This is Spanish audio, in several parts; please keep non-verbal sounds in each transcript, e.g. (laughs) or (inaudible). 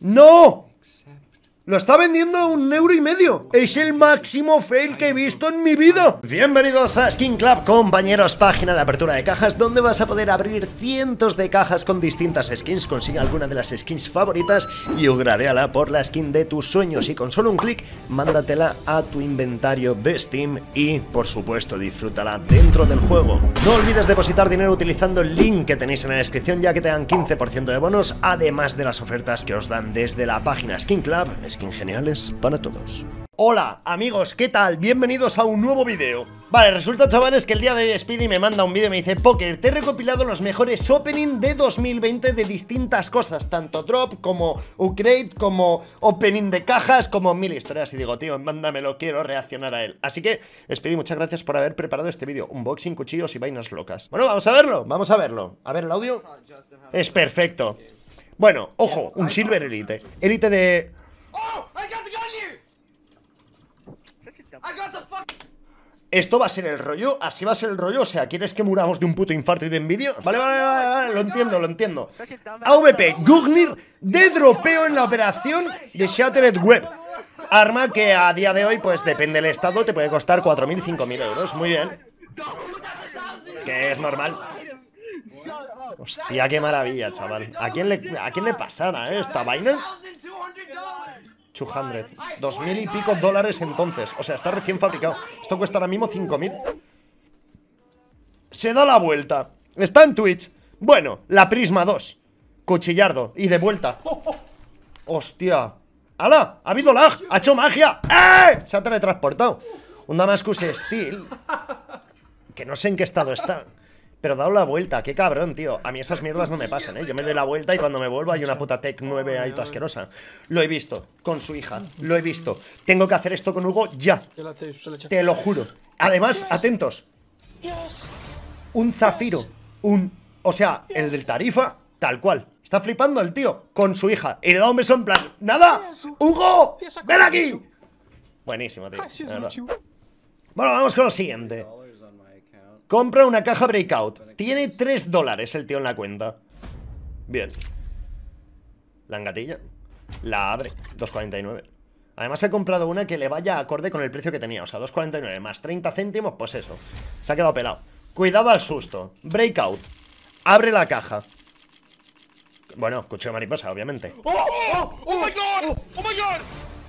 No! Lo está vendiendo a un euro y medio. Es el máximo fail que he visto en mi vida. Bienvenidos a Skin Club, compañeros. Página de apertura de cajas donde vas a poder abrir cientos de cajas con distintas skins. Consigue alguna de las skins favoritas y la por la skin de tus sueños. Y con solo un clic, mándatela a tu inventario de Steam y, por supuesto, disfrútala dentro del juego. No olvides depositar dinero utilizando el link que tenéis en la descripción ya que te dan 15% de bonos, además de las ofertas que os dan desde la página Skin Club geniales para todos. Hola amigos, ¿qué tal? Bienvenidos a un nuevo vídeo Vale, resulta chavales que el día de hoy Speedy me manda un vídeo y me dice Poker, te he recopilado los mejores opening de 2020 de distintas cosas Tanto drop como upgrade, como opening de cajas, como mil historias Y digo, tío, mándamelo, quiero reaccionar a él Así que, Speedy, muchas gracias por haber preparado este vídeo Unboxing, cuchillos y vainas locas Bueno, vamos a verlo, vamos a verlo A ver el audio Es perfecto Bueno, ojo, un Silver Elite Elite de esto va a ser el rollo, así va a ser el rollo. O sea, ¿quieres que muramos de un puto infarto y de envidia? Vale, vale, vale, vale, lo entiendo, lo entiendo. AVP, Gugnir de dropeo en la operación de Shattered Web. Arma que a día de hoy, pues depende del estado, te puede costar 4.000, 5.000 euros. Muy bien. Que es normal. Hostia, qué maravilla, chaval. ¿A quién le, a quién le eh, esta vaina? 2.000 y pico dólares entonces. O sea, está recién fabricado. Esto cuesta ahora mismo 5.000. Se da la vuelta. Está en Twitch. Bueno, la Prisma 2. Cuchillardo. Y de vuelta. Hostia. ¡Hala! ¡Ha habido lag! ¡Ha hecho magia! ¡Eh! Se ha teletransportado. Un Damascus Steel. Que no sé en qué estado está. Pero dado la vuelta, qué cabrón, tío. A mí esas mierdas no me pasan, ¿eh? Yo me doy la vuelta y cuando me vuelvo hay una puta Tech 9 ahí toda asquerosa. Lo he visto, con su hija, lo he visto. Tengo que hacer esto con Hugo ya. Te lo juro. Además, atentos. Un zafiro, un... O sea, el del tarifa, tal cual. Está flipando el tío con su hija. Y le da un beso en plan, ¡Nada! ¡Hugo! ¡Ven aquí! Buenísimo, tío. Bueno, vamos con lo siguiente. Compra una caja breakout. Tiene 3 dólares el tío en la cuenta. Bien. La gatilla La abre. 2.49. Además he comprado una que le vaya acorde con el precio que tenía. O sea, 2.49 más 30 céntimos, pues eso. Se ha quedado pelado. Cuidado al susto. Breakout. Abre la caja. Bueno, cuchillo mariposa, obviamente. ¡Oh! ¡Oh! ¡Oh, oh ¡Oh, my god!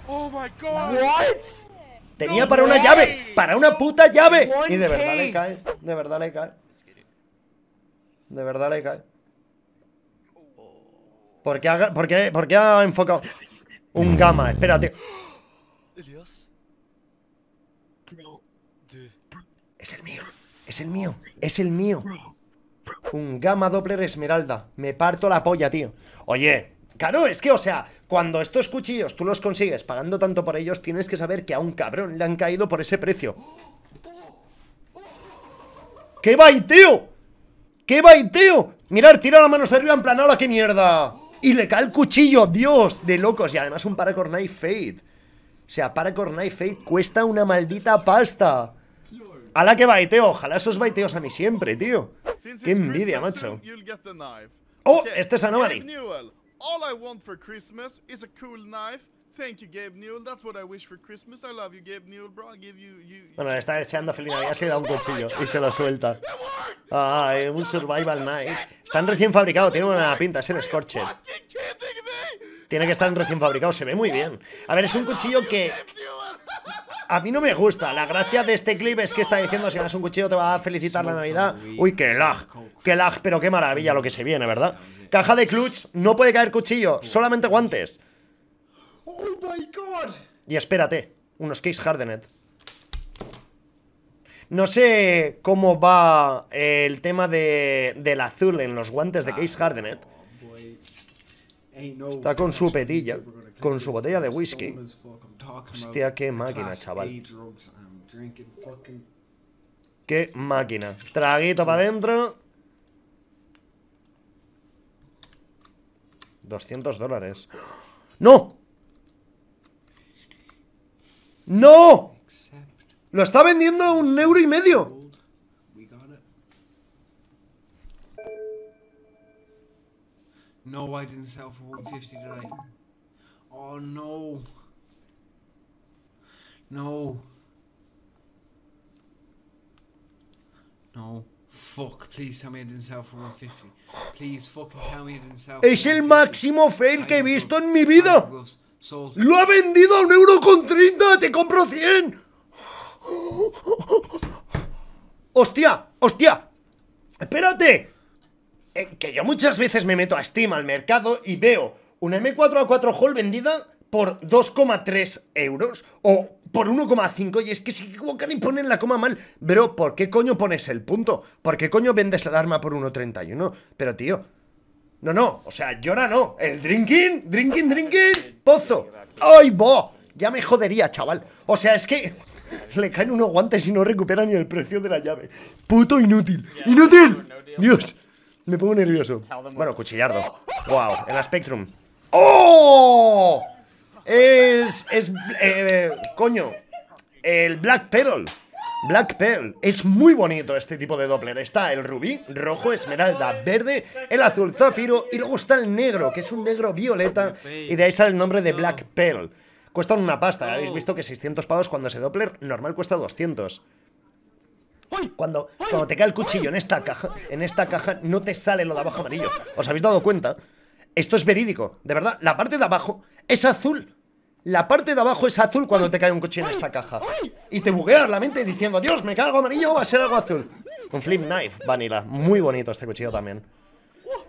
¡Oh, my god! ¿What? Tenía para una llave, para una puta llave. Y de verdad le cae, de verdad le cae. De verdad le cae. ¿Por qué ha, ha enfocado un gama? Espérate. Es el mío, es el mío, es el mío. Un gama Doppler Esmeralda. Me parto la polla, tío. Oye, Claro, es que, o sea, cuando estos cuchillos tú los consigues pagando tanto por ellos, tienes que saber que a un cabrón le han caído por ese precio. ¡Qué baiteo! ¡Qué baiteo! Mirar, tira la mano hacia arriba en plan, qué mierda! Y le cae el cuchillo, Dios, de locos. Y además un Paracord Knife Fate. O sea, Paracord Knife Fate cuesta una maldita pasta. A la que baiteo, ojalá esos baiteos a mí siempre, tío. Qué envidia, macho. Oh, este es Anomaly. All I want for Christmas is a cool knife. Thank you, Gabe Newell. That's what I wish for Christmas. I love you, Gabe Newell, bro. I'll give you, you, Bueno, le está deseando feliz Navidad. Oh, se le da un oh cuchillo y se lo suelta. Ah, ah eh, un survival knife. Están recién fabricados. Tiene una pinta, es el Scorcher. Tiene que estar recién fabricado. Se ve muy bien. A ver, es un cuchillo que a mí no me gusta. La gracia de este clip es que está diciendo si ganas un cuchillo te va a felicitar la Navidad. Uy, qué lag, qué lag, pero qué maravilla lo que se viene, ¿verdad? Caja de clutch, no puede caer cuchillo, solamente guantes. Oh y espérate, unos case Hardenet. No sé cómo va eh, el tema del azul en los guantes de case Hardenet. Está con su petilla, con su botella de whisky. Hostia, qué máquina, chaval. Qué máquina. Traguito para adentro. 200 dólares. ¡No! ¡No! Lo está vendiendo a un euro y medio. No, I didn't sell for 150 today. Oh no. No. No. Fuck, please tell me I didn't sell for 150. Please fucking tell me I didn't sell for Es el máximo fail que he visto en mi vida. Lo ha vendido a un euro con 30, te compro 100. Hostia, hostia. Espérate. Eh, que yo muchas veces me meto a Steam al mercado y veo una M4A4 Hall vendida por 2,3 euros o por 1,5 y es que se equivocan y ponen la coma mal. Pero, ¿por qué coño pones el punto? ¿Por qué coño vendes el arma por 1,31? Pero, tío, no, no, o sea, llora no. El drinking, drinking, drinking, pozo. ¡Ay, bo! Ya me jodería, chaval. O sea, es que le caen unos guantes y no recupera ni el precio de la llave. Puto inútil. ¡Inútil! Dios. Me pongo nervioso. Bueno, cuchillardo. Wow, (laughs) en la Spectrum. ¡Oh! Es. Es. Eh, coño. El Black Pearl. Black Pearl. Es muy bonito este tipo de Doppler. Está el rubí, rojo, esmeralda, verde, el azul zafiro y luego está el negro, que es un negro violeta. Y de ahí sale el nombre de Black Pearl. Cuesta una pasta. Habéis oh. visto que 600 pavos cuando se Doppler normal cuesta 200. Cuando, cuando te cae el cuchillo en esta caja, en esta caja no te sale lo de abajo amarillo. ¿Os habéis dado cuenta? Esto es verídico, de verdad. La parte de abajo es azul. La parte de abajo es azul cuando te cae un cuchillo en esta caja. Y te bugueas la mente diciendo, Dios, me cae algo amarillo, va a ser algo azul. Un flip knife, vanilla. Muy bonito este cuchillo también.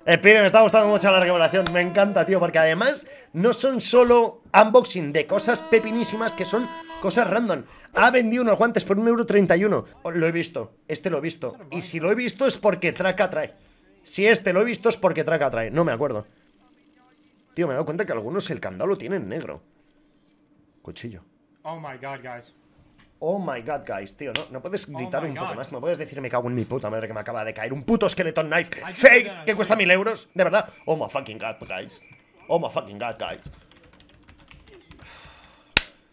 Eh, Pide, me está gustando mucho la revelación, Me encanta, tío, porque además no son solo unboxing de cosas pepinísimas que son Cosas random. Ha vendido unos guantes por 1,31€. Lo he visto. Este lo he visto. Y si lo he visto es porque Traca trae. Si este lo he visto es porque Traca trae. No me acuerdo. Tío, me he dado cuenta que algunos el candado lo tienen negro. Cuchillo. Oh my god, guys. Oh my god, guys, tío, no, puedes oh gritar un poco más, no puedes decir me cago en mi puta madre que me acaba de caer un puto skeleton knife fake que cuesta mil euros, de verdad. Oh my fucking god, guys. Oh my fucking god, guys.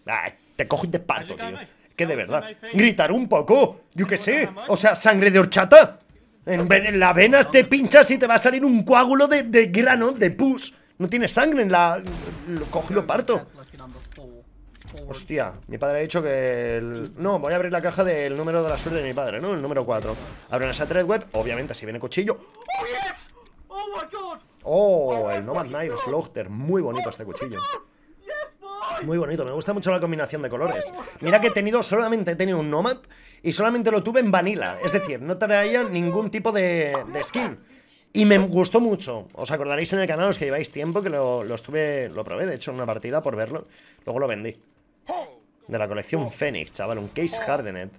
Bye (sighs) Te cojo y te parto, tío. Que de verdad. Gritar un poco, yo qué sé. O sea, sangre de horchata. En vez de la venas te pinchas y te va a salir un coágulo de, grano, de pus. No tiene sangre en la... Lo y lo parto. Hostia, mi padre ha dicho que... No, voy a abrir la caja del número de la suerte de mi padre, ¿no? El número 4. Abre una thread Web, obviamente, si viene cuchillo. ¡Oh, yes! ¡Oh, my God! Oh, oh el Nomad Knife Slaughter. Muy bonito este cuchillo. Muy bonito, me gusta mucho la combinación de colores. Mira que he tenido, solamente he tenido un Nomad y solamente lo tuve en Vanilla. Es decir, no traía ningún tipo de, skin. Y me gustó mucho. Os acordaréis en el canal, los que lleváis tiempo, que lo, lo, estuve, lo probé, de hecho, en una partida por verlo. Luego lo vendí. De la colección Phoenix, chaval, un case hardenet.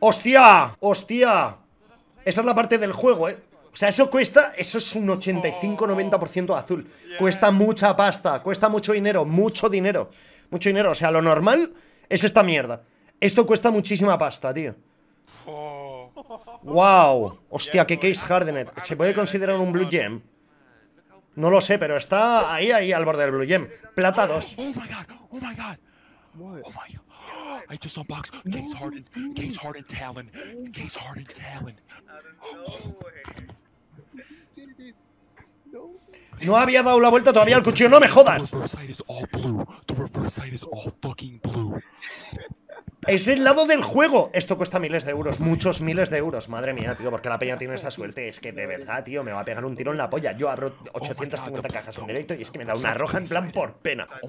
¡Hostia! ¡Hostia! Esa es la parte del juego, eh. O sea, eso cuesta, eso es un 85-90% azul. Cuesta mucha pasta, cuesta mucho dinero, mucho dinero, mucho dinero. O sea, lo normal es esta mierda. Esto cuesta muchísima pasta, tío. Wow, oh. hostia, qué case hardenet. ¿Se puede considerar un blue gem? No lo sé, pero está ahí, ahí, al borde del blue gem. Plata 2. Oh my god, oh my god. Oh my god. I just unboxed Case Case Talon, Case Talon. Oh. Eh. No. había dado la vuelta todavía al cuchillo, no me jodas. Es el lado del juego. Esto cuesta miles de euros, muchos miles de euros. Madre mía, tío, porque la peña tiene esa suerte. Es que de verdad, tío, me va a pegar un tiro en la polla. Yo abro 850 cajas en directo y es que me da una roja en plan por pena. Oh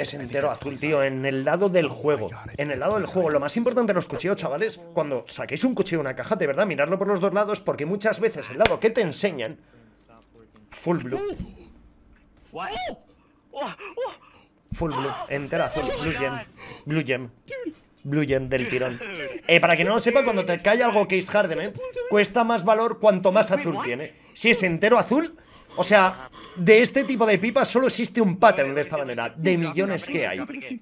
es entero azul, tío, en el lado del oh juego. En el lado del juego. Lo más importante de los cuchillos, chavales, cuando saquéis un cuchillo de una caja, de verdad, miradlo por los dos lados, porque muchas veces el lado que te enseñan. Full blue. Full blue, Entero azul, blue gem. Blue gem. Blue Gem del tirón. Eh, para que no lo sepa, cuando te cae algo Case Harden, eh, cuesta más valor cuanto más azul tiene. Si es entero azul, o sea, de este tipo de pipas solo existe un pattern de esta manera, de millones que hay.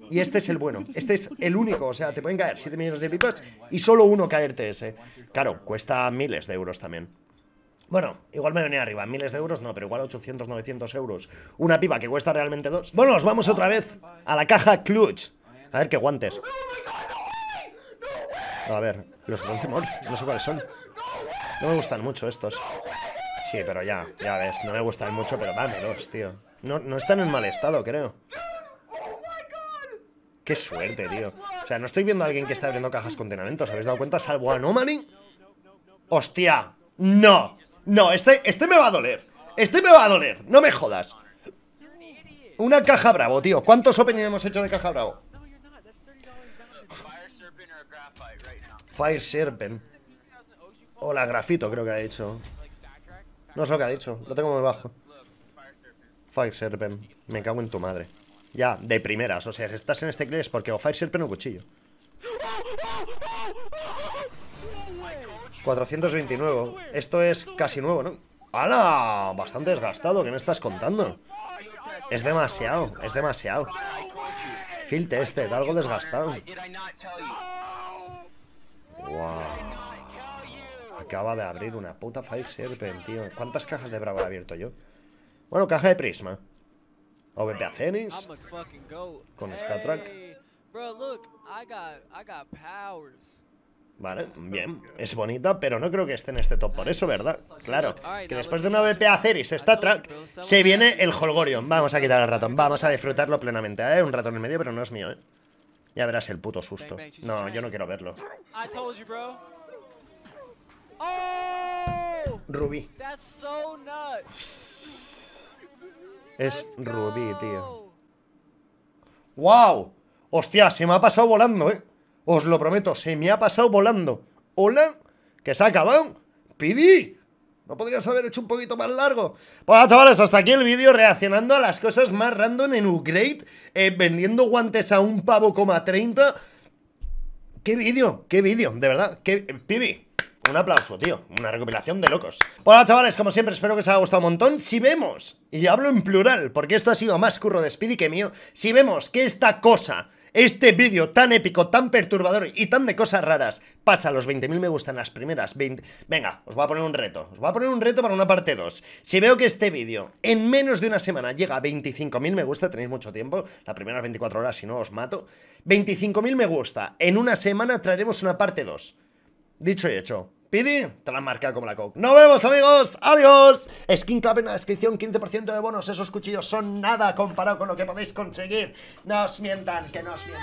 Y este es el bueno, este es el único, o sea, te pueden caer 7 millones de pipas y solo uno caerte ese. Claro, cuesta miles de euros también. Bueno, igual me venía arriba, miles de euros no, pero igual 800, 900 euros. Una pipa que cuesta realmente dos. Bueno, nos vamos otra vez a la caja Clutch. A ver qué guantes. A ver, los Voldemort, no sé cuáles son. No me gustan mucho estos. Sí, pero ya, ya ves, no me gustan mucho, pero dámelos, tío. No, no están en mal estado, creo. Qué suerte, tío. O sea, no estoy viendo a alguien que está abriendo cajas con contenamentos, ¿habéis dado cuenta? Salvo a Nomani. ¡Hostia! ¡No! No, este, este me va a doler. Este me va a doler, no me jodas. Una caja bravo, tío. ¿Cuántos openings hemos hecho de caja bravo? Fire Serpent. O la grafito creo que ha dicho No sé lo que ha dicho, lo tengo muy bajo. Fire Serpent, me cago en tu madre. Ya, de primeras, o sea, si estás en este clear es porque o Fire Serpent o cuchillo. 429. Esto es casi nuevo, ¿no? ¡Hala! Bastante desgastado, ¿qué me estás contando? Es demasiado, es demasiado. Filte este, algo desgastado. Acaba de abrir una puta Fire Serpent, tío. ¿Cuántas cajas de Bravo he abierto yo? Bueno, caja de Prisma. OVP a Con esta track. Vale, bien, es bonita, pero no creo que esté en este top por eso, ¿verdad? Claro, que después de una BP a Ceris, esta track, se viene el Holgorion. Vamos a quitar el ratón, vamos a disfrutarlo plenamente. ¿eh? Un ratón en medio, pero no es mío, ¿eh? Ya verás el puto susto. No, yo no quiero verlo. Oh! Rubí. Es Rubí, tío. ¡Wow! Hostia, se me ha pasado volando, eh. Os lo prometo, se me ha pasado volando. Hola, que se ha acabado. Pidi. ¿No podrías haber hecho un poquito más largo? Pues chavales, hasta aquí el vídeo reaccionando a las cosas más random en Ugrade eh, Vendiendo guantes a un pavo coma 30 ¡Qué vídeo! ¡Qué vídeo! De verdad, qué... Eh, Pibi, un aplauso, tío. Una recopilación de locos. Hola, pues chavales, como siempre, espero que os haya gustado un montón. Si vemos, y hablo en plural, porque esto ha sido más curro de Speedy que mío, si vemos que esta cosa este vídeo tan épico, tan perturbador y tan de cosas raras pasa a los 20.000 me gusta en las primeras 20... Venga, os voy a poner un reto. Os voy a poner un reto para una parte 2. Si veo que este vídeo en menos de una semana llega a 25.000 me gusta, tenéis mucho tiempo, las primeras 24 horas si no os mato. 25.000 me gusta, en una semana traeremos una parte 2. Dicho y hecho. Pidi, te la han marcado como la coke ¡Nos vemos, amigos! ¡Adiós! Skin Club en la descripción, 15% de bonos. Esos cuchillos son nada comparado con lo que podéis conseguir. No os mientan, que no os mientan.